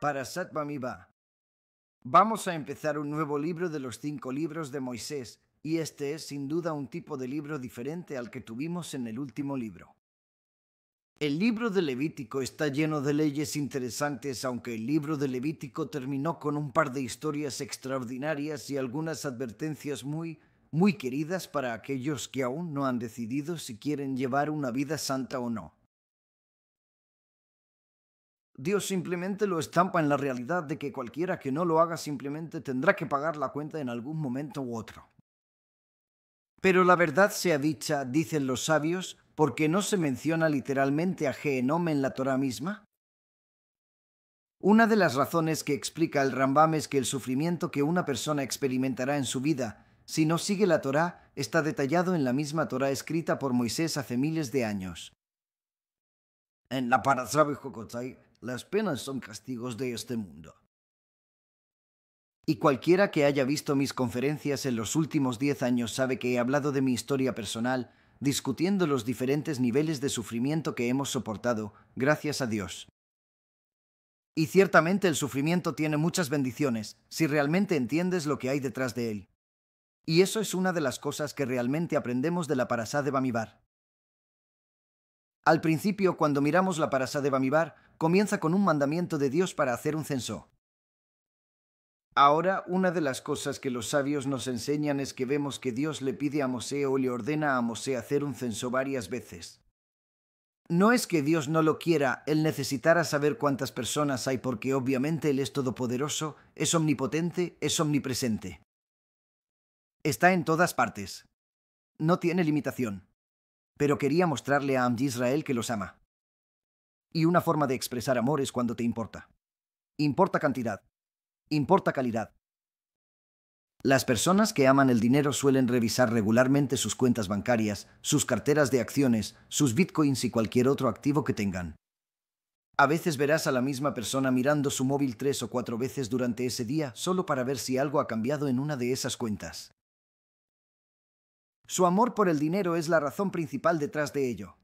Para Satvamiba, Vamos a empezar un nuevo libro de los cinco libros de Moisés, y este es sin duda un tipo de libro diferente al que tuvimos en el último libro. El libro de Levítico está lleno de leyes interesantes, aunque el libro de Levítico terminó con un par de historias extraordinarias y algunas advertencias muy, muy queridas para aquellos que aún no han decidido si quieren llevar una vida santa o no. Dios simplemente lo estampa en la realidad de que cualquiera que no lo haga simplemente tendrá que pagar la cuenta en algún momento u otro. Pero la verdad sea dicha, dicen los sabios, porque no se menciona literalmente a Genome en la Torah misma. Una de las razones que explica el Rambam es que el sufrimiento que una persona experimentará en su vida si no sigue la Torá está detallado en la misma Torá escrita por Moisés hace miles de años. En la Parashá las penas son castigos de este mundo. Y cualquiera que haya visto mis conferencias en los últimos diez años sabe que he hablado de mi historia personal, discutiendo los diferentes niveles de sufrimiento que hemos soportado, gracias a Dios. Y ciertamente el sufrimiento tiene muchas bendiciones, si realmente entiendes lo que hay detrás de él. Y eso es una de las cosas que realmente aprendemos de la parasá de Bamibar. Al principio, cuando miramos la parasá de Bamibar, comienza con un mandamiento de Dios para hacer un censo. Ahora, una de las cosas que los sabios nos enseñan es que vemos que Dios le pide a Mosé o le ordena a Mosé hacer un censo varias veces. No es que Dios no lo quiera, Él necesitara saber cuántas personas hay porque obviamente Él es todopoderoso, es omnipotente, es omnipresente. Está en todas partes. No tiene limitación. Pero quería mostrarle a Am Israel que los ama. Y una forma de expresar amor es cuando te importa. Importa cantidad. Importa calidad. Las personas que aman el dinero suelen revisar regularmente sus cuentas bancarias, sus carteras de acciones, sus bitcoins y cualquier otro activo que tengan. A veces verás a la misma persona mirando su móvil tres o cuatro veces durante ese día solo para ver si algo ha cambiado en una de esas cuentas. Su amor por el dinero es la razón principal detrás de ello.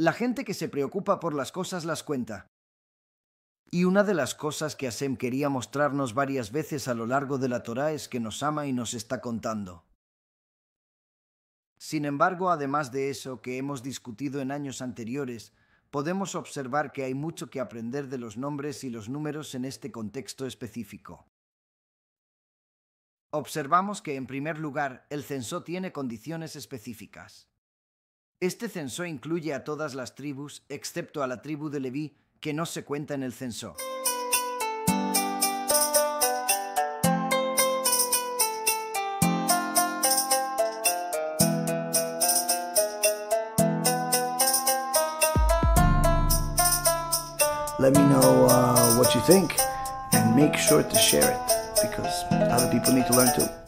La gente que se preocupa por las cosas las cuenta. Y una de las cosas que Hashem quería mostrarnos varias veces a lo largo de la Torá es que nos ama y nos está contando. Sin embargo, además de eso que hemos discutido en años anteriores, podemos observar que hay mucho que aprender de los nombres y los números en este contexto específico. Observamos que, en primer lugar, el censo tiene condiciones específicas. Este censo incluye a todas las tribus, excepto a la tribu de Leví, que no se cuenta en el censo. Let me know uh, what you think and make sure to share it because other people need to learn too.